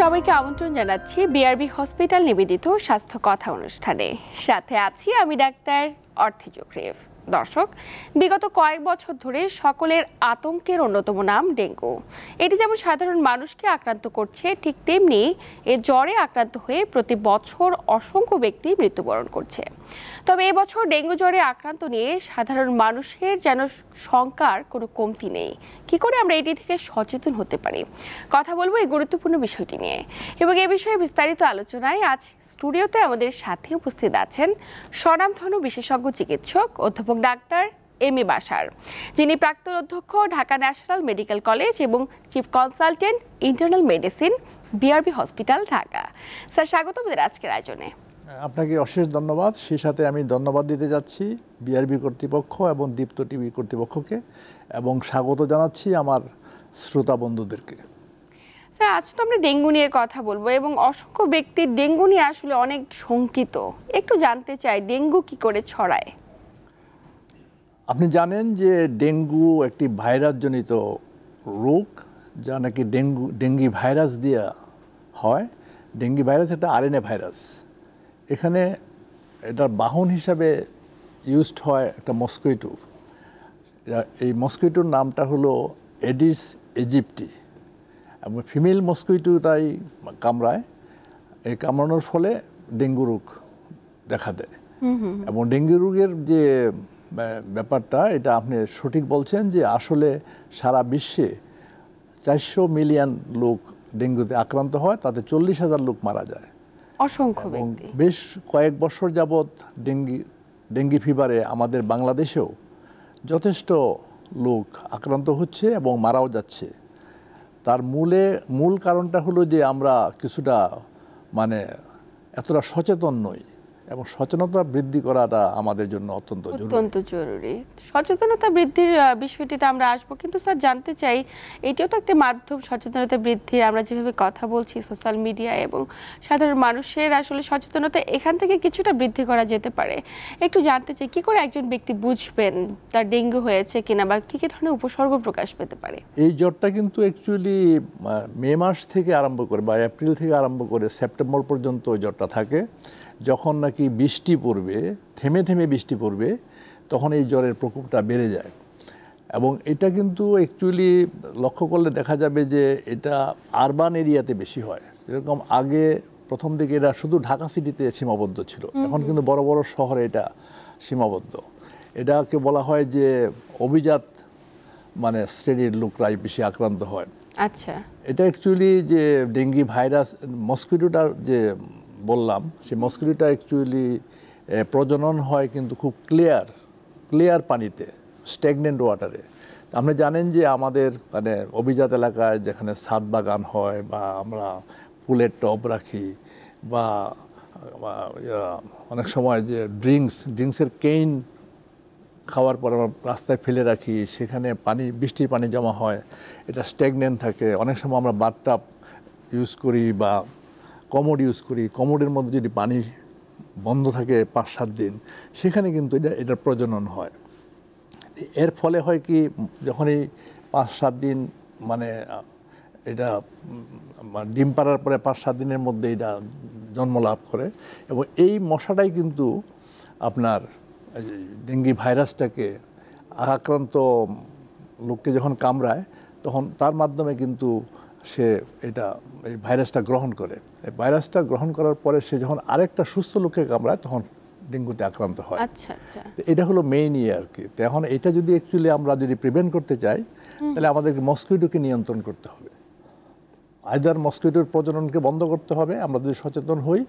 সবাইকে আমন্ত্রণ জানাচ্ছি বিআরবি হসপিটাল নিবেদিত স্বাস্থ্য কথা অনুষ্ঠানে সাথে আছি আমি ডাক্তার অর্থিজোগ্রেভ দর্শক বিগত কয়েক বছর ধরে সকলের আতঙ্কের অন্যতম নাম ডেঙ্গু এটি যেমন সাধারণ মানুষকে আক্রান্ত করছে ঠিক তেমনি এ জ্বরে আক্রান্ত হয়ে প্রতি বছর অসংখ্য ব্যক্তি মৃত্যুবরণ করছে তবে এবছর ডেঙ্গু জ্বরে আক্রান্ত নিয়ে সাধারণ মানুষের যেন শঙ্কার কোনো কমতি নেই কি করে আমরা এটি থেকে সচেতন হতে পারি কথা বলবো এই গুরুত্বপূর্ণ বিষয়টি নিয়ে এবং এ বিষয়ে বিস্তারিত আলোচনায় আজ স্টুডিওতে আমাদের সাথে উপস্থিত আছেন স্বনামধন্য বিশেষজ্ঞ চিকিৎসক অধ্যাপক ডাক্তার এম এ বাসার যিনি প্রাক্তন অধ্যক্ষ ঢাকা ন্যাশনাল মেডিকেল কলেজ এবং chief consultant internal medicine BRB hospital Dhaka sir স্বাগত আমাদের আজকের আয়োজনে আপনাকে অশেষ ধন্যবাদ সেই সাথে আমি ধন্যবাদ দিতে যাচ্ছি বিআরবি কর্তৃপক্ষ এবং দীপ্ত টিভি কর্তৃপক্ষকে এবং স্বাগত জানাচ্ছি আমার শ্রোতা বন্ধুদেরকে স্যার আজ তো আমরা ডেঙ্গু নিয়ে কথা বলবো এবং অসংখ্য ব্যক্তির ডেঙ্গু নিয়ে আসলে অনেক শঙ্কিত একটু জানতে চাই ডেঙ্গু কি করে ছড়ায় আপনি জানেন যে ডেঙ্গু একটি ভাইরাসজনিত রোগ যা নাকি ডেঙ্গু ডেঙ্গি ভাইরাস দিয়া হয় ডেঙ্গি ভাইরাস এটা আরএনএ ভাইরাস এখানে এটা বাহন হিসাবে ইউজড হয় একটা মস্কুইটো এই মস্কুইটোর নামটা হলো এডিস ইজিপ্টি এবং ফিমেল মস্কুইটোটাই কামড়ায় এই কামড়ানোর ফলে ডেঙ্গু রোগ দেখা দেয় এবং ডেঙ্গু রোগের যে ব্যাপারটা এটা আপনি সঠিক বলছেন যে আসলে সারা বিশ্বে চারশো মিলিয়ন লোক ডেঙ্গুতে আক্রান্ত হয় তাতে চল্লিশ হাজার লোক মারা যায় অসংখ্য ব্যক্তি বেশ কয়েক বছর যাবৎ ডেঙ্গি ডেঙ্গি ফিভারে আমাদের বাংলাদেশেও যথেষ্ট লোক আক্রান্ত হচ্ছে এবং মারাও যাচ্ছে তার মূলে মূল কারণটা হলো যে আমরা কিছুটা মানে এতটা সচেতন নই এবং সচেতনতা বৃদ্ধি করাটা আমাদের জন্য অত্যন্ত অত্যন্ত জরুরি সচেতনতা বৃদ্ধির বিষয়টিতে আমরা আসবো কিন্তু স্যার জানতে চাই এটিও তো একটি মাধ্যম সচেতনতা বৃদ্ধির আমরা যেভাবে কথা বলছি সোশ্যাল মিডিয়া এবং সাধারণ মানুষের আসলে সচেতনতা এখান থেকে কিছুটা বৃদ্ধি করা যেতে পারে একটু জানতে চাই কি করে একজন ব্যক্তি বুঝবেন তার ডেঙ্গু হয়েছে কিনা বা কী কী ধরনের উপসর্গ প্রকাশ পেতে পারে এই জ্বরটা কিন্তু অ্যাকচুয়ালি মে মাস থেকে আরম্ভ করে বা এপ্রিল থেকে আরম্ভ করে সেপ্টেম্বর পর্যন্ত জ্বরটা থাকে যখন নাকি বৃষ্টি পড়বে থেমে থেমে বৃষ্টি পড়বে তখন এই জ্বরের প্রকোপটা বেড়ে যায় এবং এটা কিন্তু অ্যাকচুয়ালি লক্ষ্য করলে দেখা যাবে যে এটা আরবান এরিয়াতে বেশি হয় যেরকম আগে প্রথম দিকে এটা শুধু ঢাকা সিটিতে সীমাবদ্ধ ছিল এখন কিন্তু বড় বড় শহরে এটা সীমাবদ্ধ এটাকে বলা হয় যে অভিজাত মানে শ্রেণীর লোকরাই বেশি আক্রান্ত হয় আচ্ছা এটা অ্যাকচুয়ালি যে ডেঙ্গি ভাইরাস মস্কিটোটার যে বললাম সেই মস্কিটোটা অ্যাকচুয়ালি প্রজনন হয় কিন্তু খুব ক্লিয়ার ক্লিয়ার পানিতে স্ট্যাগনেন্ট ওয়াটারে আপনি জানেন যে আমাদের মানে অভিজাত এলাকায় যেখানে সাত বাগান হয় বা আমরা ফুলের টব রাখি বা অনেক সময় যে ড্রিঙ্কস ড্রিঙ্কসের কেইন খাওয়ার পর আমরা রাস্তায় ফেলে রাখি সেখানে পানি বৃষ্টির পানি জমা হয় এটা স্ট্যাগনেন্ট থাকে অনেক সময় আমরা বাথটাপ ইউজ করি বা কমোড ইউজ করি কমোডের মধ্যে যদি পানি বন্ধ থাকে পাঁচ সাত দিন সেখানে কিন্তু এটা এটার প্রজনন হয় এর ফলে হয় কি যখন এই পাঁচ সাত দিন মানে এটা মানে ডিম পাড়ার পরে পাঁচ সাত দিনের মধ্যে এটা জন্ম লাভ করে এবং এই মশাটাই কিন্তু আপনার ডেঙ্গি ভাইরাসটাকে আক্রান্ত লোককে যখন কামড়ায় তখন তার মাধ্যমে কিন্তু সে এটা এই ভাইরাসটা গ্রহণ করে এই ভাইরাসটা গ্রহণ করার পরে সে যখন আরেকটা সুস্থ লোককে কামড়ায় তখন ডেঙ্গুতে আক্রান্ত হয় আচ্ছা, আচ্ছা। এটা হলো মেইন ইয়ে আর কি এখন এটা যদি অ্যাকচুয়ালি আমরা যদি প্রিভেন্ট করতে চাই তাহলে আমাদেরকে মস্কিটোকে নিয়ন্ত্রণ করতে হবে আইদার মস্কিটোর প্রজননকে বন্ধ করতে হবে আমরা যদি সচেতন হই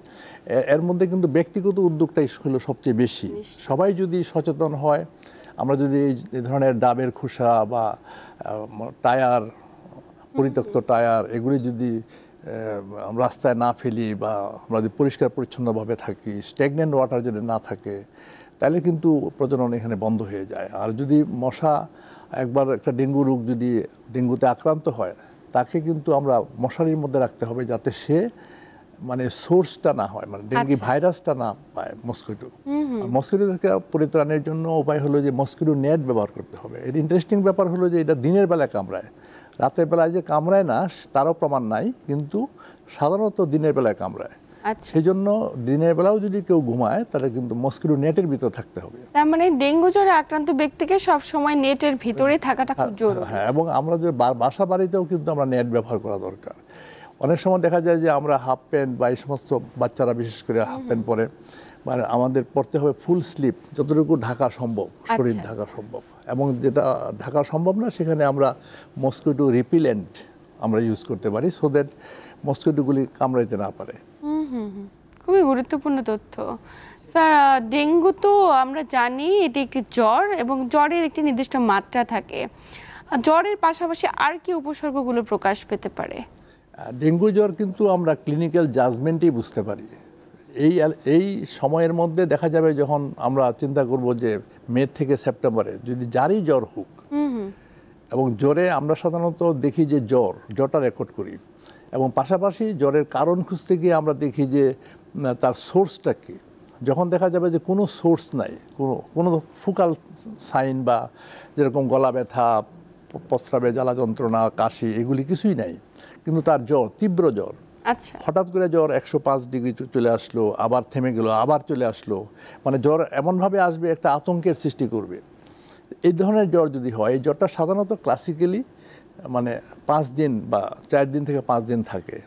এর মধ্যে কিন্তু ব্যক্তিগত উদ্যোগটাই হলো সবচেয়ে বেশি সবাই যদি সচেতন হয় আমরা যদি এই ধরনের ডাবের খোসা বা টায়ার পরিত্যক্ত টায়ার এগুলি যদি রাস্তায় না ফেলি বা আমরা যদি পরিষ্কার পরিচ্ছন্নভাবে থাকি স্ট্যাগনেন্ট ওয়াটার যদি না থাকে তাহলে কিন্তু প্রজনন এখানে বন্ধ হয়ে যায় আর যদি মশা একবার একটা ডেঙ্গু রোগ যদি ডেঙ্গুতে আক্রান্ত হয় তাকে কিন্তু আমরা মশারির মধ্যে রাখতে হবে যাতে সে মানে সোর্সটা না হয় মানে ডেঙ্গি আচ্ছা। ভাইরাসটা না পায় মস্কিটো মস্কিটো থেকে পরিত্রাণের জন্য উপায় হলো যে মস্কিটো নেট ব্যবহার করতে হবে এর ইন্টারেস্টিং ব্যাপার হলো যে এটা দিনের বেলায় কামড়ায় রাতের বেলায় যে কামড়ায় না তারও প্রমাণ নাই কিন্তু সাধারণত দিনের বেলায় কামড়ায় আচ্ছা। সেই জন্য দিনের বেলাও যদি কেউ ঘুমায় তাহলে কিন্তু মস্কিটো নেটের ভিতরে থাকতে হবে তার মানে ডেঙ্গু জ্বরে আক্রান্ত ব্যক্তিকে সব সময় নেটের ভিতরে হ্যাঁ, থাকাটা খুব হ্যাঁ, জরুরি হ্যাঁ এবং আমরা যে বাসা বাড়িতেও কিন্তু আমরা নেট ব্যবহার করা দরকার অনেক সময় দেখা যায় যে আমরা হাফ প্যান্ট বা এই সমস্ত বাচ্চারা বিশেষ করে হাফ প্যান্ট পরে মানে আমাদের পড়তে হবে ফুল স্লিপ যতটুকু ঢাকা সম্ভব আচ্ছা। শরীর ঢাকা সম্ভব এবং যেটা ঢাকা সম্ভব না সেখানে আমরা মস্কিটো রিপিলেন্ট আমরা ইউজ করতে পারি সো দ্যাট মস্কিটোগুলি কামড়াইতে না পারে খুবই গুরুত্বপূর্ণ তথ্য স্যার ডেঙ্গু তো আমরা জানি এটি একটি জ্বর এবং জ্বরের একটি নির্দিষ্ট মাত্রা থাকে জ্বরের পাশাপাশি আর কি উপসর্গগুলো প্রকাশ পেতে পারে ডেঙ্গু জ্বর কিন্তু আমরা ক্লিনিক্যাল জাজমেন্টই বুঝতে পারি এই এই সময়ের মধ্যে দেখা যাবে যখন আমরা চিন্তা করব যে মে থেকে সেপ্টেম্বরে যদি যারই জ্বর হোক এবং জ্বরে আমরা সাধারণত দেখি যে জ্বর জ্বরটা রেকর্ড করি এবং পাশাপাশি জ্বরের কারণ খুঁজতে গিয়ে আমরা দেখি যে তার সোর্সটা কী যখন দেখা যাবে যে কোনো সোর্স নাই কোনো কোনো ফুকাল সাইন বা যেরকম গলা ব্যথা প্রস্রাবে জ্বালা যন্ত্রণা কাশি এগুলি কিছুই নাই কিন্তু তার জ্বর তীব্র জ্বর আচ্ছা। হঠাৎ করে জ্বর একশো পাঁচ ডিগ্রি চলে আসলো আবার থেমে গেল আবার চলে আসলো মানে জ্বর এমনভাবে আসবে একটা আতঙ্কের সৃষ্টি করবে এই ধরনের জ্বর যদি হয় এই জ্বরটা সাধারণত ক্লাসিক্যালি মানে পাঁচ দিন বা চার দিন থেকে পাঁচ দিন থাকে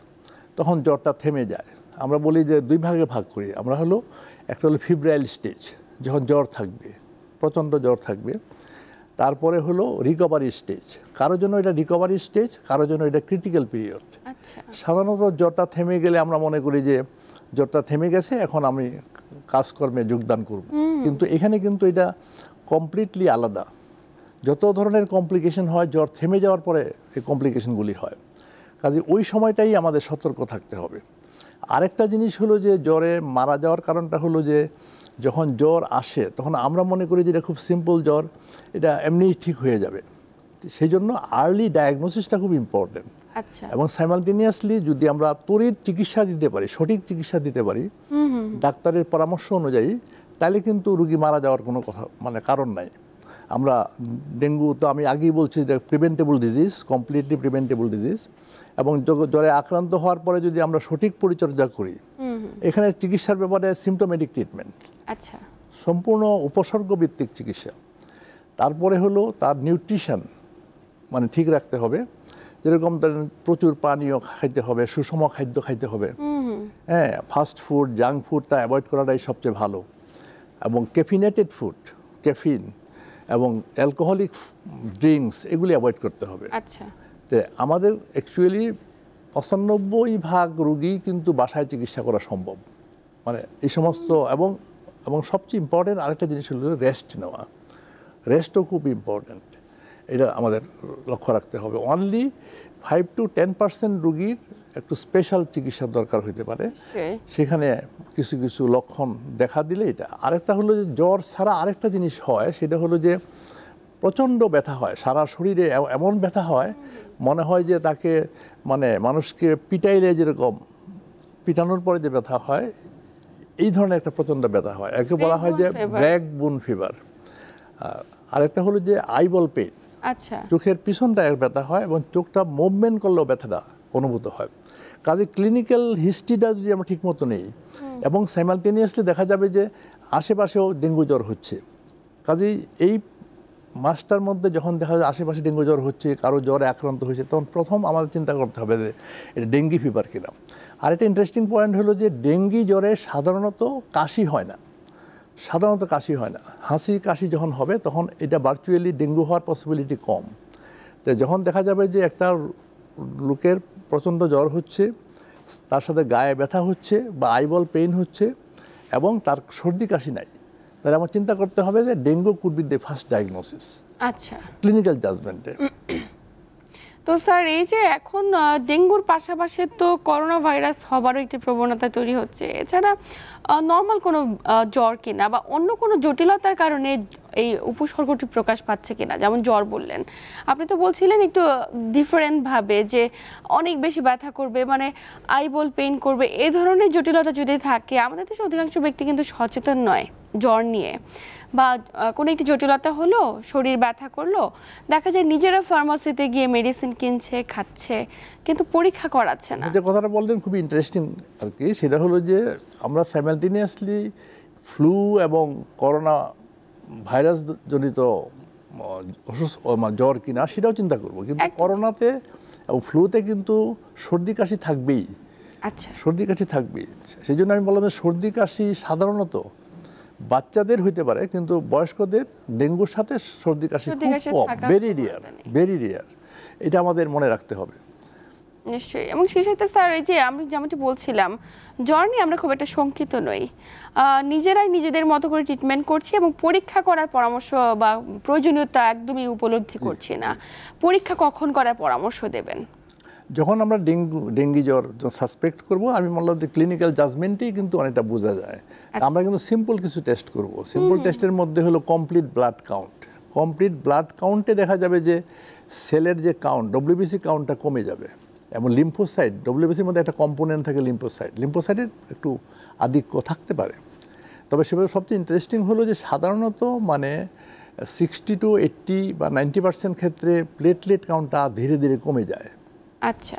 তখন জ্বরটা থেমে যায় আমরা বলি যে দুই ভাগে ভাগ করি আমরা হলো একটা হলো ফিব্রাইল স্টেজ যখন জ্বর থাকবে প্রচণ্ড জ্বর থাকবে তারপরে হলো রিকভারি স্টেজ কারোর জন্য এটা রিকভারি স্টেজ কারোর জন্য এটা ক্রিটিক্যাল আচ্ছা। পিরিয়ড সাধারণত জ্বরটা থেমে গেলে আমরা মনে করি যে জ্বরটা থেমে গেছে এখন আমি কাজকর্মে যোগদান করব কিন্তু এখানে কিন্তু এটা কমপ্লিটলি আলাদা যত ধরনের কমপ্লিকেশন হয় জ্বর থেমে যাওয়ার পরে এই কমপ্লিকেশনগুলি হয় কাজে ওই সময়টাই আমাদের সতর্ক থাকতে হবে আরেকটা জিনিস হলো যে জ্বরে মারা যাওয়ার কারণটা হলো যে যখন জ্বর আসে তখন আমরা মনে করি যে এটা খুব সিম্পল জ্বর এটা এমনিই ঠিক হয়ে যাবে সেই জন্য আর্লি ডায়াগনোসিসটা খুব ইম্পর্টেন্ট আচ্ছা। এবং সাইমালটেনিয়াসলি যদি আমরা তরির চিকিৎসা দিতে পারি সঠিক চিকিৎসা দিতে পারি ডাক্তারের পরামর্শ অনুযায়ী তাহলে কিন্তু রুগী মারা যাওয়ার কোনো কথা মানে কারণ নাই আমরা ডেঙ্গু তো আমি আগেই বলছি যে preventable disease completely preventable disease এবং জ্বরে আক্রান্ত হওয়ার পরে যদি আমরা সঠিক পরিচর্যা করি এখানে চিকিৎসার ব্যাপারে সিমটোমেটিক ট্রিটমেন্ট আচ্ছা সম্পূর্ণ উপসর্গ ভিত্তিক চিকিৎসা তারপরে হলো তার নিউট্রিশন মানে ঠিক রাখতে হবে যেরকম ধরেন প্রচুর পানীয় খাইতে হবে সুষম খাদ্য খাইতে হবে হ্যাঁ ফাস্ট ফুড জাঙ্ক ফুডটা অ্যাভয়েড করাটাই সবচেয়ে ভালো এবং ক্যাফিনেটেড ফুড ক্যাফিন এবং অ্যালকোহলিক ড্রিঙ্কস এগুলি অ্যাভয়েড করতে হবে আচ্ছা তো আমাদের অ্যাকচুয়ালি পঁচানব্বই ভাগ রুগী কিন্তু বাসায় চিকিৎসা করা সম্ভব মানে এই সমস্ত এবং এবং সবচেয়ে ইম্পর্টেন্ট আরেকটা জিনিস হল রেস্ট নেওয়া রেস্টও খুব ইম্পর্টেন্ট এটা আমাদের লক্ষ্য রাখতে হবে only five to ten percent রুগীর একটু স্পেশাল চিকিৎসার দরকার হইতে পারে সেখানে কিছু কিছু লক্ষণ দেখা দিলে এটা আরেকটা হলো যে জ্বর ছাড়া আরেকটা জিনিস হয় সেটা হলো যে প্রচণ্ড ব্যথা হয় সারা শরীরে এমন ব্যথা হয় মনে হয় যে তাকে মানে মানুষকে পিটাইলে যেরকম পিটানোর পরে যে ব্যথা হয় এই ধরনের একটা প্রচণ্ড ব্যথা হয় একে বলা হয় যে ব্র্যাক বুন ফিভার আরেকটা হলো যে আইবল পেন আচ্ছা চোখের পিছনটা ব্যথা হয় এবং চোখটা মুভমেন্ট করলেও ব্যথাটা অনুভূত হয় কাজে ক্লিনিক্যাল হিস্ট্রিটা যদি আমরা ঠিকমতো নেই এবং সাইমালটেনিয়াসলি দেখা যাবে যে আশেপাশেও ডেঙ্গু জ্বর হচ্ছে কাজেই এই মাসটার মধ্যে যখন দেখা যায় আশেপাশে ডেঙ্গু জ্বর হচ্ছে কারো জ্বরে আক্রান্ত হয়েছে তখন প্রথম আমাদের চিন্তা করতে হবে যে এটা ডেঙ্গি ফিভার কিনা আর একটা ইন্টারেস্টিং পয়েন্ট হলো যে ডেঙ্গি জ্বরে সাধারণত কাশি হয় না সাধারণত কাশি হয় না হাসি কাশি যখন হবে তখন এটা ভার্চুয়ালি ডেঙ্গু হওয়ার পসিবিলিটি কম তো যখন দেখা যাবে যে একটা লোকের প্রচণ্ড জ্বর হচ্ছে তার সাথে গায়ে ব্যথা হচ্ছে বা আইবল পেইন হচ্ছে এবং তার সর্দি কাশি নাই তাহলে আমার চিন্তা করতে হবে যে dengue could be the first diagnosis আচ্ছা ক্লিনিক্যাল জাজমেন্টে তো স্যার এই যে এখন ডেঙ্গুর পাশাপাশি তো করোনা ভাইরাস হবারও একটি প্রবণতা তৈরি হচ্ছে এছাড়া নর্মাল কোনো জ্বর কিনা বা অন্য কোনো জটিলতার কারণে এই উপসর্গটি প্রকাশ পাচ্ছে কিনা যেমন জ্বর বললেন আপনি তো বলছিলেন একটু ডিফারেন্টভাবে যে অনেক বেশি ব্যথা করবে মানে আইবল পেইন করবে এ ধরনের জটিলতা যদি থাকে আমাদের দেশে অধিকাংশ ব্যক্তি কিন্তু সচেতন নয় জ্বর নিয়ে বা কোনো একটি জটিলতা হলো শরীর ব্যথা করলো দেখা যায় নিজেরা ফার্মাসিতে গিয়ে মেডিসিন কিনছে খাচ্ছে কিন্তু পরীক্ষা করাচ্ছে না যে কথাটা বললেন খুবই ইন্টারেস্টিং আর কি সেটা হলো যে আমরা সাইমালটেনিয়াসলি ফ্লু এবং করোনা ভাইরাস জনিত অসুস্থ মানে জ্বর কিনা সেটাও চিন্তা করব কিন্তু করোনাতে এবং ফ্লুতে কিন্তু সর্দি কাশি থাকবেই আচ্ছা সর্দি কাশি থাকবেই সেই জন্য আমি বললাম যে সর্দি কাশি সাধারণত বাচ্চাদের হইতে পারে কিন্তু বয়স্কদের ডেঙ্গুর সাথে সর্দি কাশি খুব কম ভেরি রিয়ার ভেরি রিয়ার এটা আমাদের মনে রাখতে হবে নিশ্চয়ই এবং সেই সাথে স্যার এই যে আমি যেমনটি বলছিলাম জর্নি আমরা খুব একটা শঙ্কিত নই নিজেরাই নিজেদের মতো করে ট্রিটমেন্ট করছি এবং পরীক্ষা করার পরামর্শ বা প্রয়োজনীয়তা একদমই উপলব্ধি করছি না পরীক্ষা কখন করার পরামর্শ দেবেন যখন আমরা ডেঙ্গু ডেঙ্গি জ্বর সাসপেক্ট করব আমি মনে যে ক্লিনিক্যাল জাজমেন্টেই কিন্তু অনেকটা বোঝা যায় আচ্ছা। আমরা কিন্তু সিম্পল কিছু টেস্ট করব সিম্পল টেস্টের মধ্যে হলো complete blood count complete blood কাউন্টে দেখা যাবে যে সেলের যে কাউন্ট ডব্লিউবিসি কাউন্টটা কমে যাবে এবং লিম্ফোসাইট ডব্লিউবিসির মধ্যে একটা কম্পোনেন্ট থাকে লিম্ফোসাইট লিম্ফোসাইটের একটু আধিক্য থাকতে পারে তবে সেভাবে সবচেয়ে ইন্টারেস্টিং হলো যে সাধারণত মানে সিক্সটি টু এইট্টি বা নাইনটি পার্সেন্ট ক্ষেত্রে প্লেটলেট কাউন্টটা ধীরে ধীরে কমে যায় আচ্ছা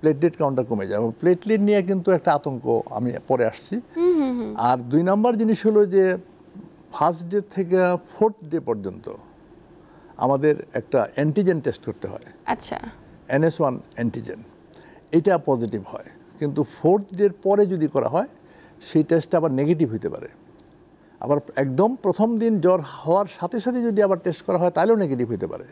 প্লেটলেট কাউন্টটা কমে যায় এবং প্লেটলেট নিয়ে কিন্তু একটা আতঙ্ক আমি পরে আসছি আর দুই নম্বর জিনিস হলো যে ফার্স্ট ডে থেকে ফোর্থ ডে পর্যন্ত আমাদের একটা অ্যান্টিজেন টেস্ট করতে হয় আচ্ছা এনএস ওয়ান অ্যান্টিজেন এটা পজিটিভ হয় কিন্তু ফোর্থ ডের পরে যদি করা হয় সেই টেস্টটা আবার নেগেটিভ হতে পারে আবার একদম প্রথম দিন জ্বর হওয়ার সাথে সাথে যদি আবার টেস্ট করা হয় তাহলেও নেগেটিভ হতে পারে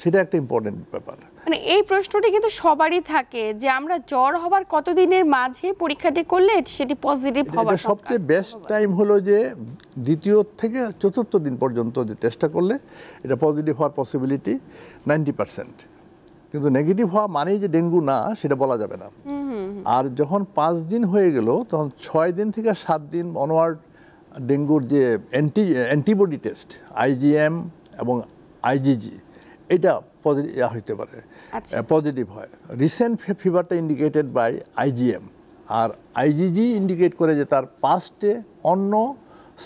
সেটা একটা ইম্পর্টেন্ট ব্যাপার মানে এই প্রশ্নটি কিন্তু সবারই থাকে যে আমরা জ্বর হওয়ার কতদিনের মাঝে পরীক্ষাটি করলে সেটি পজিটিভ হওয়ার সবচেয়ে বেস্ট টাইম হলো যে দ্বিতীয় থেকে চতুর্থ দিন পর্যন্ত যে টেস্টটা করলে এটা পজিটিভ হওয়ার পসিবিলিটি নাইনটি পার্সেন্ট কিন্তু নেগেটিভ হওয়া মানেই যে ডেঙ্গু না সেটা বলা যাবে না আর যখন পাঁচ দিন হয়ে গেল তখন ছয় দিন থেকে সাত দিন অনওয়ার্ড ডেঙ্গুর যে অ্যান্টি অ্যান্টিবডি টেস্ট আইজিএম এবং আইজিজি এটা পজিটিভ হইতে পারে পজিটিভ আচ্ছা। হয় রিসেন্ট ফিভারটা ইন্ডিকেটেড বাই আইজিএম আর আইজিজি ইন্ডিকেট করে যে তার পাস্টে অন্য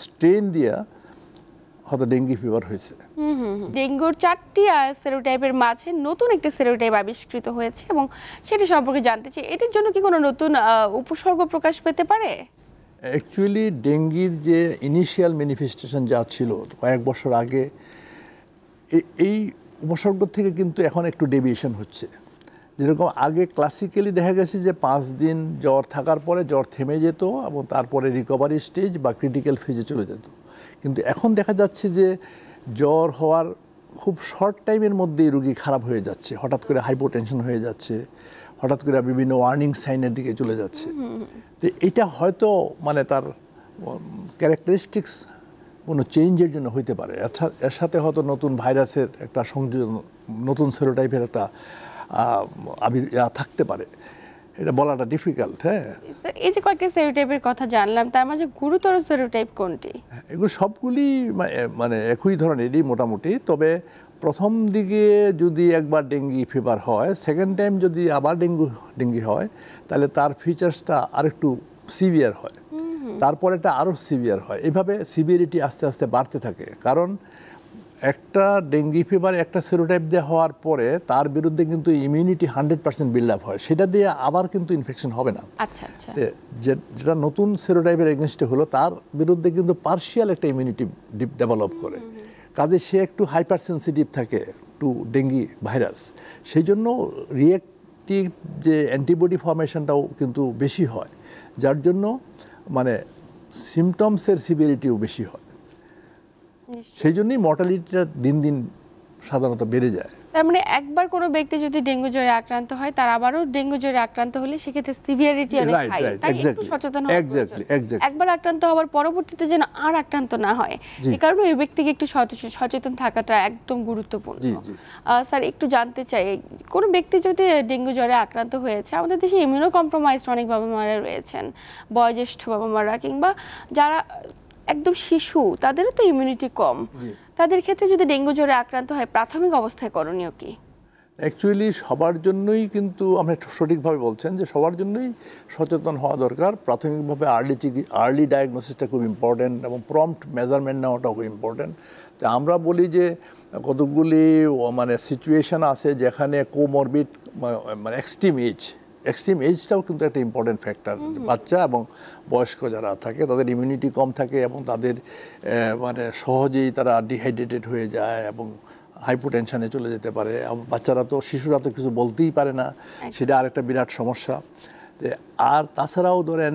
স্ট্রেন দিয়ে কত ডেঙ্গি ফিভার হয়েছে ডেঙ্গুর চারটি সেরোটাইপের মাঝে নতুন একটি সেরোটাইপ আবিষ্কৃত হয়েছে এবং সেটি সম্পর্কে জানতে চাই এটির জন্য কি কোনো নতুন উপসর্গ প্রকাশ পেতে পারে অ্যাকচুয়ালি ডেঙ্গির যে ইনিশিয়াল ম্যানিফেস্টেশন যা ছিল কয়েক বছর আগে এই উপসর্গ থেকে কিন্তু এখন একটু ডেভিয়েশন হচ্ছে যেরকম আগে ক্লাসিক্যালি দেখা গেছে যে পাঁচ দিন জ্বর থাকার পরে জ্বর থেমে যেত এবং তারপরে রিকভারি স্টেজ বা ক্রিটিক্যাল ফেজে চলে যেত কিন্তু এখন দেখা যাচ্ছে যে জ্বর হওয়ার খুব শর্ট টাইমের মধ্যেই রুগী খারাপ হয়ে যাচ্ছে হঠাৎ করে হাইপোটেনশন হয়ে যাচ্ছে হঠাৎ করে বিভিন্ন ওয়ার্নিং সাইনের দিকে চলে যাচ্ছে তো এটা হয়তো মানে তার ক্যারেক্টারিস্টিক্স কোনো চেঞ্জের জন্য হইতে পারে এর সাথে হয়তো নতুন ভাইরাসের একটা সংযোজন নতুন সেরোটাইপের একটা আবির থাকতে পারে এটা বলাটা ডিফিকাল্ট হ্যাঁ এই যে কয়েকটি সেরোটাইপের কথা জানলাম তার মাঝে গুরুতর সেরোটাইপ কোনটি হ্যাঁ, এগুলো সবগুলি মানে একই ধরনেরই মোটামুটি তবে প্রথম দিকে যদি একবার ডেঙ্গি ফিভার হয় সেকেন্ড টাইম যদি আবার ডেঙ্গু ডেঙ্গি হয় তাহলে তার ফিচার্সটা আরেকটু সিভিয়ার হয় তারপরে এটা আরও সিভিয়ার হয় এভাবে সিভিয়ারিটি আস্তে আস্তে বাড়তে থাকে কারণ একটা ডেঙ্গি ফিভার একটা সেরোটাইপ দিয়ে হওয়ার পরে তার বিরুদ্ধে কিন্তু immunity hundred percent build up হয় সেটা দিয়ে আবার কিন্তু ইনফেকশন হবে না আচ্ছা, আচ্ছা। যেটা নতুন সেরোটাইপের এগেনস্টে হলো তার বিরুদ্ধে কিন্তু পার্শিয়াল একটা ইমিউনিটি ডেভেলপ করে কাজে সে একটু হাইপার সেন্সিটিভ থাকে টু ডেঙ্গি ভাইরাস সেই জন্য রিয়েক্টিভ যে অ্যান্টিবডি ফর্মেশনটাও কিন্তু বেশি হয় যার জন্য মানে সিমটমসের সিভিয়ারিটিও বেশি হয় সেই জন্যই মর্টালিটিটা দিন দিন সাধারণত বেড়ে যায় তার মানে একবার কোনো ব্যক্তি যদি ডেঙ্গু জ্বরে আক্রান্ত হয় তার আবারও ডেঙ্গু জ্বরে আক্রান্ত হলে সেক্ষেত্রে সিভিয়ারিটি অনেক হাই তাই একটু সচেতন হওয়া এক্স্যাক্টলি এক্স্যাক্টলি একবার আক্রান্ত হওয়ার পরবর্তীতে যেন আর আক্রান্ত না হয় এই কারণে ওই ব্যক্তিকে একটু সচেতন থাকাটা একদম গুরুত্বপূর্ণ স্যার একটু জানতে চাই কোনো ব্যক্তি যদি ডেঙ্গু জ্বরে আক্রান্ত হয়েছে আমাদের দেশে ইমিউনো কম্প্রোমাইজড অনেক বাবা মারা রয়েছেন বয়োজ্যেষ্ঠ বাবা মারা কিংবা যারা একদম শিশু তাদেরও তো ইমিউনিটি কম তাদের ক্ষেত্রে যদি ডেঙ্গু জ্বরে আক্রান্ত হয় প্রাথমিক অবস্থায় করণীয় কি অ্যাকচুয়ালি সবার জন্যই কিন্তু আপনি সঠিকভাবে বলছেন যে সবার জন্যই সচেতন হওয়া দরকার প্রাথমিকভাবে আর্লি চিকি আর্লি ডায়াগনোসিসটা খুব ইম্পর্টেন্ট এবং প্রম্পট মেজারমেন্ট নেওয়াটা খুব ইম্পর্টেন্ট তা আমরা বলি যে কতগুলি মানে সিচুয়েশান আছে যেখানে কোমরবিট মানে এক্সট্রিম মানে এজ এক্সট্রিম এজটাও কিন্তু একটা ইম্পর্টেন্ট ফ্যাক্টর বাচ্চা এবং বয়স্ক যারা থাকে তাদের ইমিউনিটি কম থাকে এবং তাদের মানে সহজেই তারা ডিহাইড্রেটেড হয়ে যায় এবং হাইপোটেনশানে চলে যেতে পারে বাচ্চারা তো শিশুরা তো কিছু বলতেই পারে না সেটা আরেকটা বিরাট সমস্যা আর তাছাড়াও ধরেন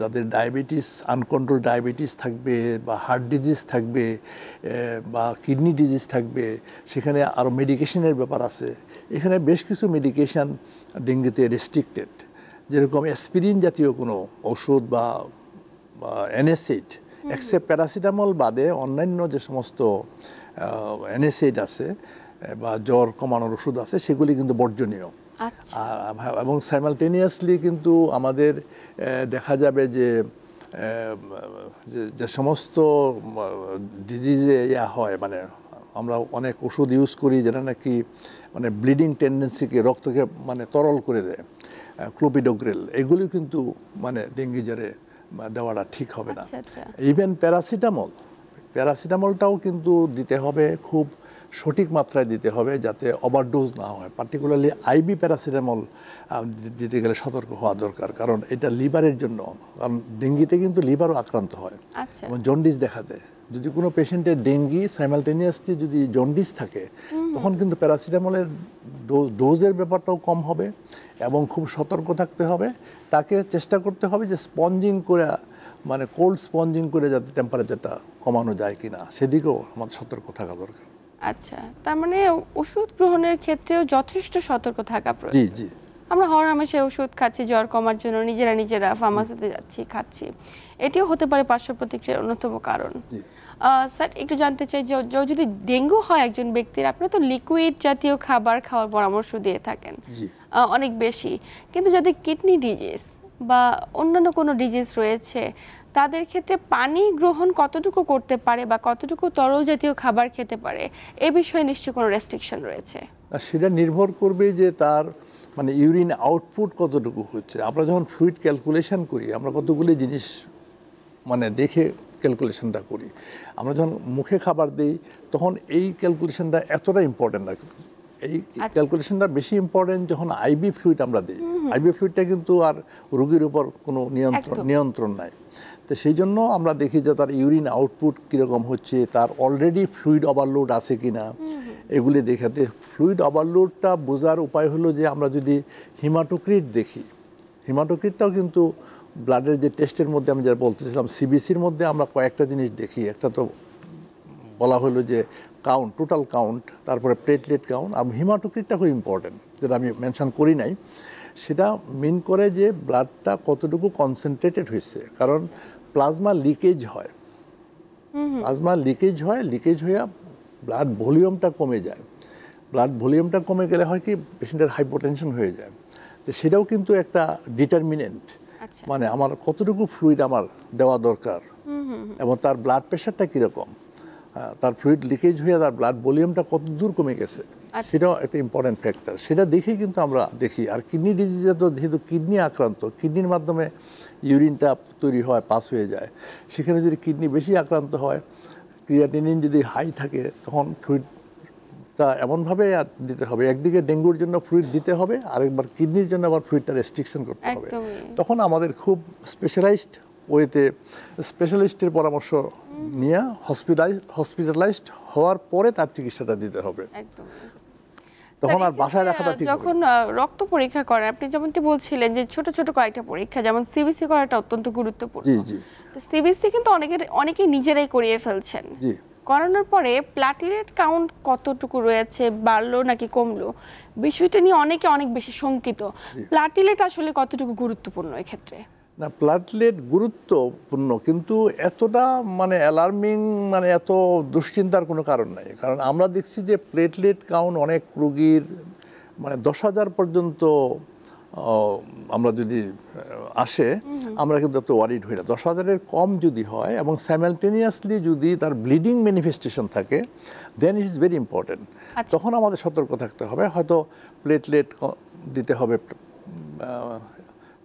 যাদের ডায়াবেটিস আনকন্ট্রোল ডায়াবেটিস থাকবে বা হার্ট ডিজিজ থাকবে বা কিডনি ডিজিজ থাকবে সেখানে আরও মেডিকেশনের ব্যাপার আছে এখানে বেশ কিছু মেডিকেশান ডেঙ্গিতে রেস্ট্রিক্টেড যেরকম অ্যাসপিরিন জাতীয় কোনো ওষুধ বা অ্যানেসিড এক্সেপ্ট প্যারাসিটামল বাদে অন্যান্য যে সমস্ত অ্যানেসিড আছে বা জ্বর কমানোর ওষুধ আছে সেগুলি কিন্তু বর্জনীয় আচ্ছা। এবং সাইমালটেনিয়াসলি কিন্তু আমাদের দেখা যাবে যে যে সমস্ত ডিজিজে ইয়া হয় মানে আমরা অনেক ওষুধ ইউজ করি যেটা নাকি মানে ব্লিডিং টেন্ডেন্সিকে রক্তকে মানে তরল করে দেয় ক্লোপিডোগ্রেল এগুলি কিন্তু মানে ডেঙ্গি জ্বরে দেওয়াটা ঠিক হবে না ইভেন প্যারাসিটামল প্যারাসিটামলটাও কিন্তু দিতে হবে খুব সঠিক মাত্রায় দিতে হবে যাতে ওভারডোজ না হয় পার্টিকুলারলি আইবি প্যারাসিটামল দিতে গেলে সতর্ক হওয়া দরকার কারণ এটা লিভারের জন্য কারণ ডেঙ্গিতে কিন্তু লিভারও আক্রান্ত হয় আচ্ছা। এবং জন্ডিস দেখা দেয় যদি কোনো পেশেন্টের ডেঙ্গি সাইমালটেনিয়াসলি যদি জন্ডিস থাকে তখন কিন্তু প্যারাসিটামলের ডোজের ব্যাপারটাও কম হবে এবং খুব সতর্ক থাকতে হবে তাকে চেষ্টা করতে হবে যে স্পঞ্জিং করে মানে কোল্ড স্পঞ্জিং করে যাতে টেম্পারেচারটা কমানো যায় কি না সেদিকেও আমাদের সতর্ক থাকা দরকার আচ্ছা তার মানে ওষুধ গ্রহণের ক্ষেত্রেও যথেষ্ট সতর্ক থাকা প্রয়োজন জি জি আমরা হরহামেশা ওষুধ খাচ্ছি জ্বর কমার জন্য নিজেরা নিজেরা ফার্মাসিতে যাচ্ছি খাচ্ছি এটিও হতে পারে পার্শ্ব প্রতিক্রিয়ার অন্যতম কারণ স্যার একটু জানতে চাই যে যদি ডেঙ্গু হয় একজন ব্যক্তির আপনি তো লিকুইড জাতীয় খাবার খাওয়ার পরামর্শ দিয়ে থাকেন অনেক বেশি কিন্তু যদি কিডনি ডিজিজ বা অন্যান্য কোনো ডিজিজ রয়েছে তাদের ক্ষেত্রে পানি গ্রহণ কতটুকু করতে পারে বা কতটুকু তরল জাতীয় খাবার খেতে পারে এ বিষয়ে নিশ্চয়ই কোনো রেস্ট্রিকশন রয়েছে সেটা নির্ভর করবে যে তার মানে ইউরিন আউটপুট কতটুকু হচ্ছে আমরা যখন ফ্লুইড ক্যালকুলেশন করি আমরা কতগুলি জিনিস মানে দেখে ক্যালকুলেশনটা করি আমরা যখন মুখে খাবার দিই তখন এই ক্যালকুলেশনটা এতটা ইম্পর্টেন্ট না এই ক্যালকুলেশনটা আচ্ছা। বেশি ইম্পর্টেন্ট যখন আইবি ফ্লুইড আমরা দিই আইবি ফ্লুইডটা কিন্তু আর রুগীর উপর কোনো নিয়ন্ত্রণ নিয়ন্ত্রণ নাই তো সেই জন্য আমরা দেখি যে তার ইউরিন আউটপুট কীরকম হচ্ছে তার অলরেডি ফ্লুইড ওভারলোড আছে কি না এগুলি দেখাতে ফ্লুইড ওভারলোডটা বোঝার উপায় হলো যে আমরা যদি হিমাটোক্রিট দেখি হিমাটোক্রিটটাও কিন্তু ব্লাডের যে টেস্টের মধ্যে আমি যেটা বলতেছিলাম সিবিসির মধ্যে আমরা কয়েকটা জিনিস দেখি একটা তো বলা হলো যে কাউন্ট টোটাল কাউন্ট তারপরে প্লেটলেট কাউন্ট আর হিমাটোক্রিটটা খুব ইম্পর্টেন্ট যেটা আমি মেনশান করি নাই সেটা মিন করে যে ব্লাডটা কতটুকু কনসেন্ট্রেটেড হয়েছে কারণ প্লাজমা লিকেজ হয় প্লাজমা লিকেজ হয় লিকেজ হয়ে ব্লাড ভলিউমটা কমে যায় ব্লাড ভলিউমটা কমে গেলে হয় কি পেশেন্টের হাইপোটেনশন হয়ে যায় তো সেটাও কিন্তু একটা ডিটারমিনেন্ট আচ্ছা। মানে আমার কতটুকু ফ্লুইড আমার দেওয়া দরকার এবং তার ব্লাড প্রেশারটা কীরকম তার ফ্লুইড লিকেজ হয়ে তার ব্লাড ভলিউমটা কত দূর কমে গেছে আচ্ছা। সেটাও একটা ইম্পর্টেন্ট ফ্যাক্টর সেটা দেখেই কিন্তু আমরা দেখি আর কিডনি ডিজিজে তো যেহেতু কিডনি আক্রান্ত কিডনির মাধ্যমে ইউরিনটা তৈরি হয় পাস হয়ে যায় সেখানে যদি কিডনি বেশি আক্রান্ত হয় ক্রিয়াটিনিন যদি হাই থাকে তখন ফ্লুইডটা এমনভাবে দিতে হবে একদিকে ডেঙ্গুর জন্য ফ্লুইড দিতে হবে আরেকবার কিডনির জন্য আবার ফ্লুইডটা রেস্ট্রিকশন করতে হবে তখন আমাদের খুব স্পেশালাইজড ওয়েতে স্পেশালিস্টের পরামর্শ নিয়ে হসপিটালাইজ হসপিটালাইজড হওয়ার পরে তার চিকিৎসাটা দিতে হবে তখন আর বাসায় রাখাটা ঠিক যখন রক্ত পরীক্ষা করেন আপনি যেমনটি বলছিলেন যে ছোট ছোট কয়েকটা পরীক্ষা যেমন সিবিসি করাটা অত্যন্ত গুরুত্বপূর্ণ জি জি সিবিসি কিন্তু অনেকে অনেকেই নিজেরাই করিয়ে ফেলছেন জি করানোর পরে প্লাটিলেট কাউন্ট কতটুকু রয়েছে বাড়লো নাকি কমলো বিষয়টা নিয়ে অনেকে অনেক বেশি শঙ্কিত প্লাটিলেট আসলে কতটুকু গুরুত্বপূর্ণ এক্ষেত্রে না প্লাটলেট গুরুত্বপূর্ণ কিন্তু এতটা মানে অ্যালার্মিং মানে এত দুশ্চিন্তার কোনো কারণ নাই কারণ আমরা দেখছি যে প্লেটলেট কাউন্ট অনেক রুগীর মানে দশ হাজার পর্যন্ত আমরা যদি আসে আমরা কিন্তু এত ওয়ারিড হই না দশ হাজারের কম যদি হয় এবং স্যামেলটেনিয়াসলি যদি তার ব্লিডিং ম্যানিফেস্টেশন থাকে then it is very important তখন আমাদের সতর্ক থাকতে হবে হয়তো প্লেটলেট দিতে হবে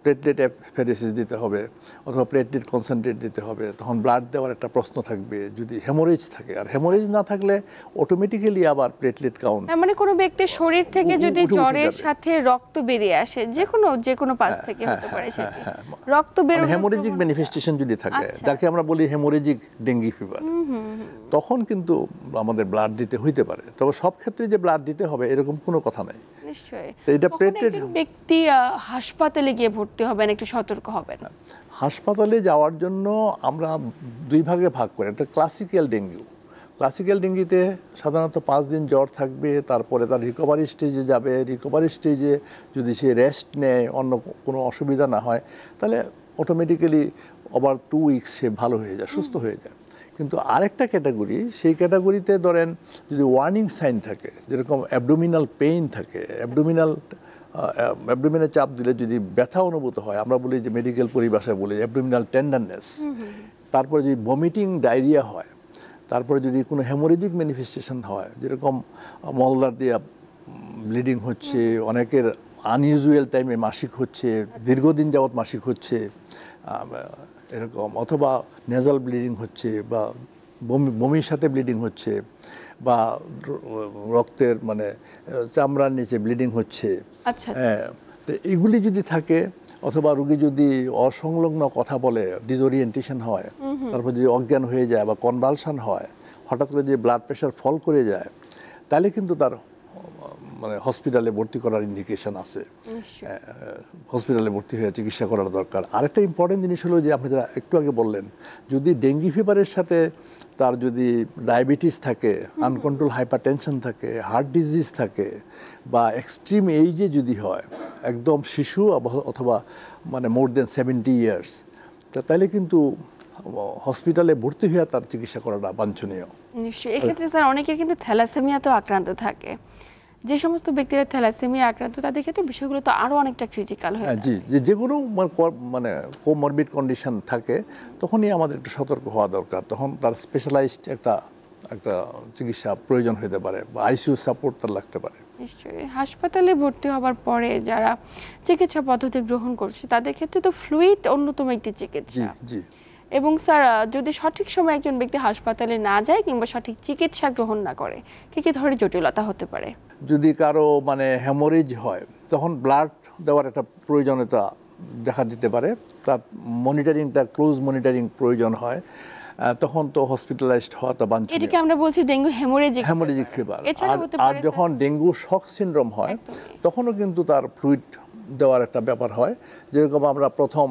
প্লেটলেট ফেরেসিস দিতে হবে অথবা প্লেটলেট কনসেন্ট্রেট দিতে হবে তখন ব্লাড দেওয়ার একটা প্রশ্ন থাকবে যদি হেমোরেজ থাকে আর হেমোরেজ না থাকলে অটোমেটিক্যালি আবার প্লেটলেট কাউন্ট মানে কোনো ব্যক্তির শরীর থেকে যদি জ্বরের সাথে রক্ত বেরিয়ে আসে যে হ্যাঁ। কোনো যে কোনো পাশ হ্যাঁ, থেকে হ্যাঁ, হতে পারে রক্ত বেরোনো হেমোরেজিক ম্যানিফেস্টেশন যদি থাকে আচ্ছা। যাকে আমরা বলি হেমোরেজিক ডেঙ্গি ফিভার তখন কিন্তু আমাদের ব্লাড দিতে হইতে পারে তবে সব ক্ষেত্রে যে ব্লাড দিতে হবে এরকম কোনো কথা নাই এটা পেটের ব্যক্তি হাসপাতালে গিয়ে ভর্তি হবেন একটু সতর্ক হবেন হাসপাতালে যাওয়ার জন্য আমরা দুই ভাগে ভাগ করি একটা ক্লাসিক্যাল ডেঙ্গু ক্লাসিক্যাল ডেঙ্গিতে সাধারণত পাঁচ দিন জ্বর থাকবে তারপরে তার রিকভারি স্টেজে যাবে রিকভারি স্টেজে যদি সে রেস্ট নেয় অন্য কোনো অসুবিধা না হয় তাহলে অটোমেটিক্যালি ওভার টু উইকস সে ভালো হয়ে যায় সুস্থ হয়ে যায় কিন্তু আরেকটা ক্যাটাগরি সেই ক্যাটাগরিতে ধরেন যদি ওয়ার্নিং সাইন থাকে যেরকম অ্যাবডোমিনাল পেইন থাকে অ্যাবডোমিনাল অ্যাবডোমিনাল চাপ দিলে যদি ব্যথা অনুভূত হয় আমরা বলি যে মেডিকেল পরিভাষায় বলি অ্যাবডোমিনাল টেন্ডারনেস তারপরে যদি ভমিটিং ডায়রিয়া হয় তারপরে যদি কোনো হেমোরেজিক ম্যানিফেস্টেশন হয় যেরকম মলদার দিয়ে ব্লিডিং হচ্ছে অনেকের আনইউজুয়াল টাইমে মাসিক হচ্ছে দীর্ঘদিন যাবৎ মাসিক হচ্ছে এরকম অথবা নেজাল ব্লিডিং হচ্ছে বা বমি বমির সাথে ব্লিডিং হচ্ছে বা রক্তের মানে চামড়ার নিচে ব্লিডিং হচ্ছে আচ্ছা। হ্যাঁ তো এগুলি যদি থাকে অথবা রুগী যদি অসংলগ্ন কথা বলে ডিজোরিয়েন্টেশন হয় তারপর যদি অজ্ঞান হয়ে যায় বা কনভালশান হয় হঠাৎ করে যদি ব্লাড প্রেশার ফল করে যায় তাহলে কিন্তু তার মানে হসপিটালে ভর্তি করার ইন্ডিকেশন আছে হসপিটালে ভর্তি হয়ে চিকিৎসা করার দরকার আরেকটা ইম্পর্টেন্ট জিনিস হলো যে আপনি যারা একটু আগে বললেন যদি ডেঙ্গি ফিভারের সাথে তার যদি ডায়াবেটিস থাকে আনকন্ট্রোল হাইপারটেনশন থাকে হার্ট ডিজিজ থাকে বা এক্সট্রিম এইজে যদি হয় একদম শিশু অথবা মানে মোর দেন সেভেন্টি ইয়ার্স তাহলে কিন্তু হসপিটালে ভর্তি হয়ে তার চিকিৎসা করাটা বাঞ্ছনীয় নিশ্চয়ই এক্ষেত্রে স্যার অনেকের কিন্তু থ্যালাসেমিয়াতেও আক্রান্ত থাকে যে সমস্ত ব্যক্তিরা থ্যালাসেমিয়া আক্রান্ত তাদের ক্ষেত্রে বিষয়গুলো তো আরও অনেকটা ক্রিটিক্যাল হয় হ্যাঁ, জি যে যেগুলো মানে কোমরবিট কন্ডিশন থাকে তখনই আমাদের একটু সতর্ক হওয়া দরকার তখন তার স্পেশালাইজড একটা একটা চিকিৎসা প্রয়োজন হতে পারে বা আইসিউ সাপোর্ট তার লাগতে পারে নিশ্চয়ই হাসপাতালে ভর্তি হওয়ার পরে যারা চিকিৎসা পদ্ধতি গ্রহণ করছে তাদের ক্ষেত্রে তো ফ্লুইড অন্যতম একটি চিকিৎসা জি জি এবং স্যার যদি সঠিক সময়ে একজন ব্যক্তি হাসপাতালে না যায় কিংবা সঠিক চিকিৎসা গ্রহণ না করে কী কী ধরনের জটিলতা হতে পারে যদি কারো মানে হ্যামোরেজ হয় তখন ব্লাড দেওয়ার একটা প্রয়োজনীয়তা দেখা দিতে পারে তার মনিটরিংটা ক্লোজ মনিটারিং প্রয়োজন হয় তখন তো হসপিটালাইজড হওয়াটা বাঞ্ছনীয় এটাকে আমরা বলছি ডেঙ্গু হেমোরেজিক হেমোরেজিক ফিভার আর যখন ডেঙ্গু শক সিনড্রোম হয় তখনও কিন্তু তার ফ্লুইড দেওয়ার একটা ব্যাপার হয় যেরকম আমরা প্রথম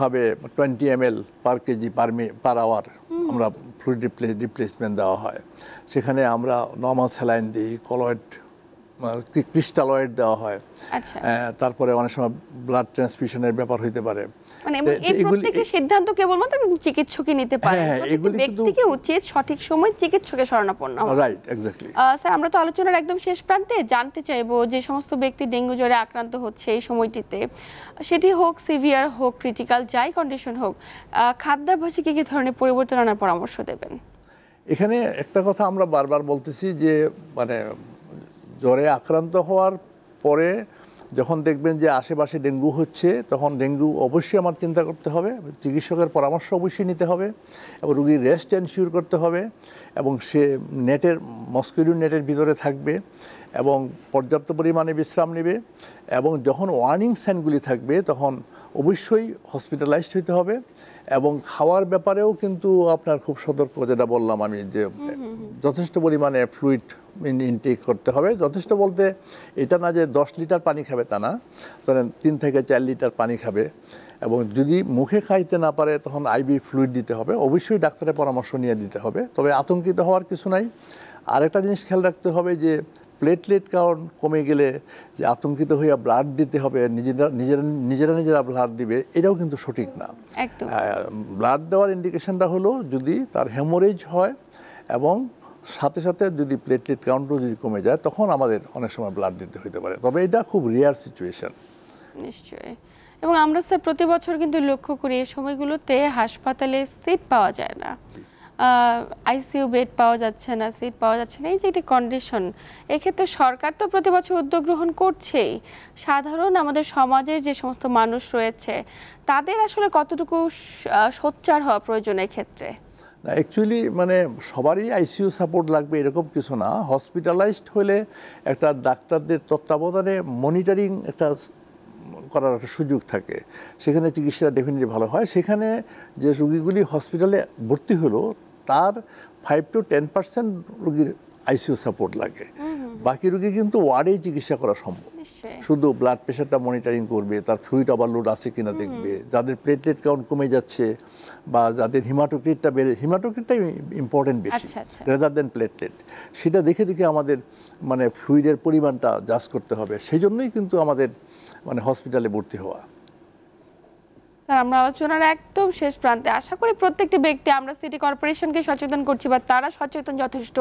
ভাবে twenty M L per KG per per hour আমরা ফ্লুইড রিপ্লেস রিপ্লেসমেন্ট দেওয়া হয় সেখানে আমরা নর্মাল স্যালাইন দিই কলয়েড ক্রিস্টালয়েড দেওয়া হয় আচ্ছা। তারপরে অনেক সময় ব্লাড ট্রান্সফিউশনের ব্যাপার হইতে পারে মানে এই সিদ্ধান্ত হ্যাঁ, হ্যাঁ, সঠিক সময় আলোচনার শেষ প্রান্তে জানতে চাইবো যে সমস্ত ব্যক্তি ডেঙ্গু জ্বরে আক্রান্ত হচ্ছে এই সময়টিতে সেটি হোক সিভিয়ার হোক কন্ডিশন হোক খাদ্যাভ্যাসে কি কি ধরনের পরিবর্তন আনার পরামর্শ দেবেন এখানে একটা কথা আমরা বারবার বলতেছি যে মানে জ্বরে আক্রান্ত হওয়ার পরে যখন দেখবেন যে আশেপাশে ডেঙ্গু হচ্ছে তখন ডেঙ্গু অবশ্যই আমার চিন্তা করতে হবে চিকিৎসকের পরামর্শ অবশ্যই নিতে হবে এবং রুগীর রেস্ট এনশিওর করতে হবে এবং সে নেটের মস্কিউডো নেটের ভিতরে থাকবে এবং পর্যাপ্ত পরিমাণে বিশ্রাম নেবে এবং যখন ওয়ার্নিং সাইনগুলি থাকবে তখন অবশ্যই হসপিটালাইজড হতে হবে এবং খাওয়ার ব্যাপারেও কিন্তু আপনার খুব সতর্ক যেটা বললাম আমি যে যথেষ্ট পরিমাণে ফ্লুইড ইনটেক করতে হবে যথেষ্ট বলতে এটা না যে দশ লিটার পানি খাবে তা না ধরেন তিন থেকে চার লিটার পানি খাবে এবং যদি মুখে খাইতে না পারে তখন আইবি ফ্লুইড দিতে হবে অবশ্যই ডাক্তারের পরামর্শ নিয়ে দিতে হবে তবে আতঙ্কিত হওয়ার কিছু নাই আরেকটা জিনিস খেয়াল রাখতে হবে যে প্লেটলেট কাউন্ট কমে গেলে যে আতঙ্কিত হইয়া ব্লাড দিতে হবে নিজেরা নিজেরা নিজেরা নিজেরা ব্লাড দিবে এটাও কিন্তু সঠিক না ব্লাড দেওয়ার ইন্ডিকেশনটা হলো যদি তার হেমোরেজ হয় এবং সাথে সাথে যদি প্লেটলেট কাউন্টও যদি কমে যায় তখন আমাদের অনেক সময় ব্লাড দিতে হইতে পারে তবে এটা খুব রেয়ার সিচুয়েশন নিশ্চয়ই এবং আমরা স্যার প্রতি বছর কিন্তু লক্ষ্য করি এই সময়গুলোতে হাসপাতালে সিট পাওয়া যায় না আইসিউ বেড পাওয়া যাচ্ছে না সিট পাওয়া যাচ্ছে না এই যে একটি কন্ডিশন এক্ষেত্রে সরকার তো প্রতি বছর উদ্যোগ গ্রহণ করছেই সাধারণ আমাদের সমাজের যে সমস্ত মানুষ রয়েছে তাদের আসলে কতটুকু সোচ্চার হওয়া প্রয়োজন ক্ষেত্রে না অ্যাকচুয়ালি মানে সবারই আইসিউ সাপোর্ট লাগবে এরকম কিছু না হসপিটালাইজড হলে একটা ডাক্তারদের তত্ত্বাবধানে মনিটরিং একটা করার একটা সুযোগ থাকে সেখানে চিকিৎসা ডেফিনেটলি ভালো হয় সেখানে যে রুগীগুলি হসপিটালে ভর্তি হলো তার ফাইভ টু টেন পার্সেন্ট রুগীর আইসিউ সাপোর্ট লাগে বাকি রুগী কিন্তু ওয়ার্ডেই চিকিৎসা করা সম্ভব শুধু ব্লাড প্রেশারটা মনিটরিং করবে তার ফ্লুইড ওভারলোড আছে কিনা দেখবে যাদের প্লেটলেট কাউন্ট কমে যাচ্ছে বা যাদের হিমাটোক্রিটটা বেড়ে হিমাটোক্রিটটাই ইম্পর্টেন্ট বেশি রেদার দেন প্লেটলেট সেটা দেখে দেখে আমাদের মানে ফ্লুইডের পরিমাণটা জাজ করতে হবে সেই জন্যই কিন্তু আমাদের মানে হসপিটালে ভর্তি হওয়া স্যার আমরা আলোচনার একদম শেষ প্রান্তে আশা করি প্রত্যেকটি ব্যক্তি আমরা সিটি কর্পোরেশনকে সচেতন করছি বা তারা সচেতন যথেষ্ট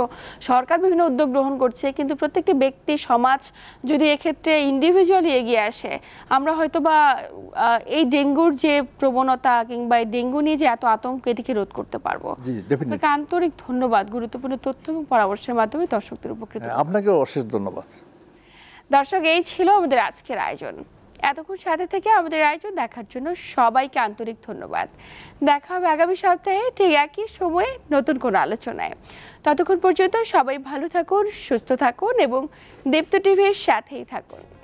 সরকার বিভিন্ন উদ্যোগ গ্রহণ করছে কিন্তু প্রত্যেকটি ব্যক্তি সমাজ যদি এক্ষেত্রে ইন্ডিভিজুয়ালি এগিয়ে আসে আমরা হয়তো বা এই ডেঙ্গুর যে প্রবণতা কিংবা এই ডেঙ্গু নিয়ে যে এত আতঙ্ক এটিকে রোধ করতে পারবো আপনাকে আন্তরিক ধন্যবাদ গুরুত্বপূর্ণ তথ্য এবং পরামর্শের মাধ্যমে দর্শকদের উপকৃত হ্যাঁ, আপনাকে অশেষ ধন্যবাদ দর্শক এই ছিল আমাদের আজকের আয়োজন এতক্ষণ সাথে থেকে আমাদের আয়োজন দেখার জন্য সবাইকে আন্তরিক ধন্যবাদ দেখা হবে আগামী সপ্তাহে ঠিক একই সময়ে নতুন কোনো আলোচনায় ততক্ষণ পর্যন্ত সবাই ভালো থাকুন সুস্থ থাকুন এবং দেবত টিভির সাথেই থাকুন